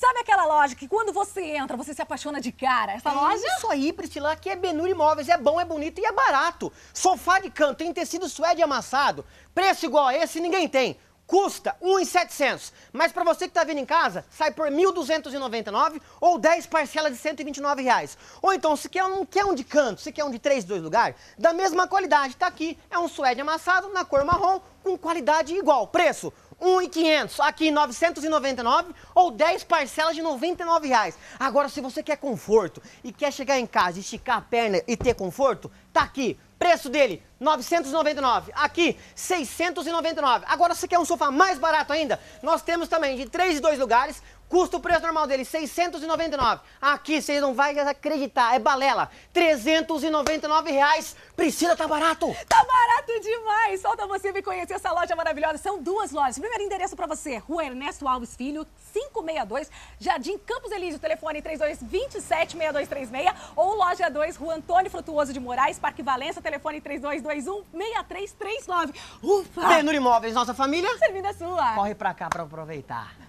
Sabe aquela loja que quando você entra, você se apaixona de cara? Essa é loja? Isso aí, Priscila, aqui é Benur Imóveis. É bom, é bonito e é barato. Sofá de canto, tem tecido suede amassado. Preço igual a esse ninguém tem. Custa 1,700. Mas para você que tá vindo em casa, sai por 1.299 ou 10 parcelas de R$ reais. Ou então, se quer não quer um de canto, se quer um de 3, 2 lugar, da mesma qualidade. Tá aqui, é um suede amassado na cor marrom com qualidade igual. Preço 1,500, aqui 999 ou 10 parcelas de 99 reais. Agora, se você quer conforto e quer chegar em casa, esticar a perna e ter conforto, tá aqui. Preço dele, 999. Aqui, 699. Agora, se quer um sofá mais barato ainda, nós temos também de 3 e 2 lugares, Custa o preço normal dele, 699. Aqui, vocês não vai acreditar, é balela. 399 reais. Priscila, tá barato. Tá barato demais a então você a me conhecer essa loja maravilhosa. São duas lojas. Primeiro endereço para você, Rua Ernesto Alves Filho, 562, Jardim Campos Elísio, telefone 3227-6236 ou Loja 2, Rua Antônio Frutuoso de Moraes, Parque Valença, telefone 3221-6339. Ufa! Tenor Imóveis, nossa família. Servindo a sua. Corre para cá para aproveitar.